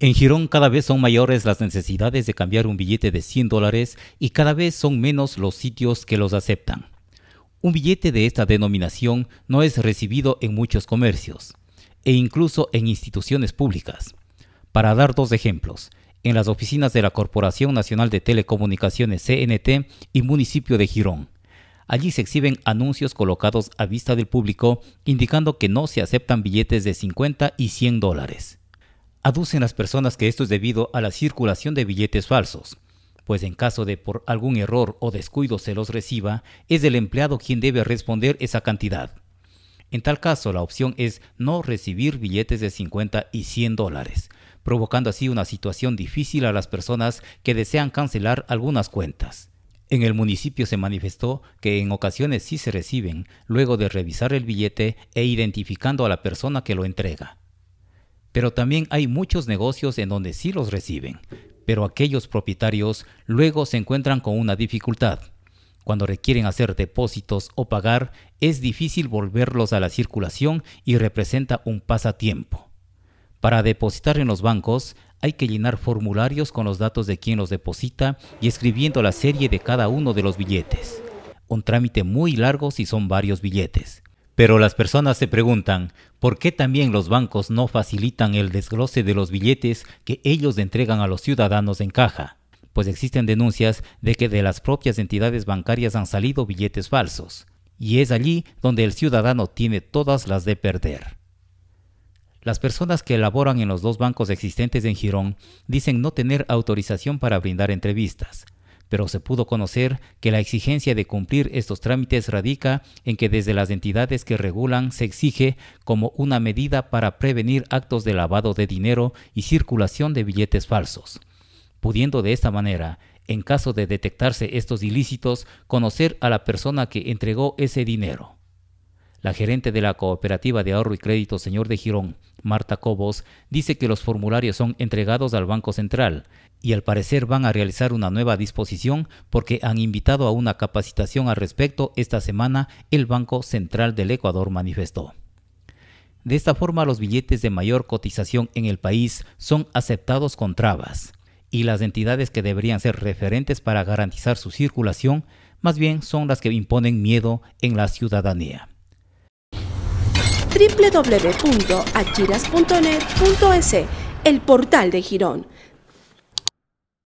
En Girón cada vez son mayores las necesidades de cambiar un billete de 100 dólares y cada vez son menos los sitios que los aceptan. Un billete de esta denominación no es recibido en muchos comercios e incluso en instituciones públicas. Para dar dos ejemplos, en las oficinas de la Corporación Nacional de Telecomunicaciones CNT y municipio de Girón. Allí se exhiben anuncios colocados a vista del público indicando que no se aceptan billetes de 50 y 100 dólares. Aducen las personas que esto es debido a la circulación de billetes falsos, pues en caso de por algún error o descuido se los reciba, es el empleado quien debe responder esa cantidad. En tal caso, la opción es no recibir billetes de 50 y 100 dólares, provocando así una situación difícil a las personas que desean cancelar algunas cuentas. En el municipio se manifestó que en ocasiones sí se reciben, luego de revisar el billete e identificando a la persona que lo entrega, pero también hay muchos negocios en donde sí los reciben, pero aquellos propietarios luego se encuentran con una dificultad. Cuando requieren hacer depósitos o pagar, es difícil volverlos a la circulación y representa un pasatiempo. Para depositar en los bancos, hay que llenar formularios con los datos de quien los deposita y escribiendo la serie de cada uno de los billetes. Un trámite muy largo si son varios billetes. Pero las personas se preguntan, ¿por qué también los bancos no facilitan el desglose de los billetes que ellos entregan a los ciudadanos en caja? Pues existen denuncias de que de las propias entidades bancarias han salido billetes falsos, y es allí donde el ciudadano tiene todas las de perder. Las personas que elaboran en los dos bancos existentes en Girón dicen no tener autorización para brindar entrevistas, pero se pudo conocer que la exigencia de cumplir estos trámites radica en que desde las entidades que regulan se exige como una medida para prevenir actos de lavado de dinero y circulación de billetes falsos, pudiendo de esta manera en caso de detectarse estos ilícitos, conocer a la persona que entregó ese dinero. La gerente de la Cooperativa de Ahorro y Crédito Señor de Girón, Marta Cobos, dice que los formularios son entregados al Banco Central y al parecer van a realizar una nueva disposición porque han invitado a una capacitación al respecto esta semana, el Banco Central del Ecuador manifestó. De esta forma, los billetes de mayor cotización en el país son aceptados con trabas y las entidades que deberían ser referentes para garantizar su circulación más bien son las que imponen miedo en la ciudadanía www.achiras.net.es, el portal de Girón.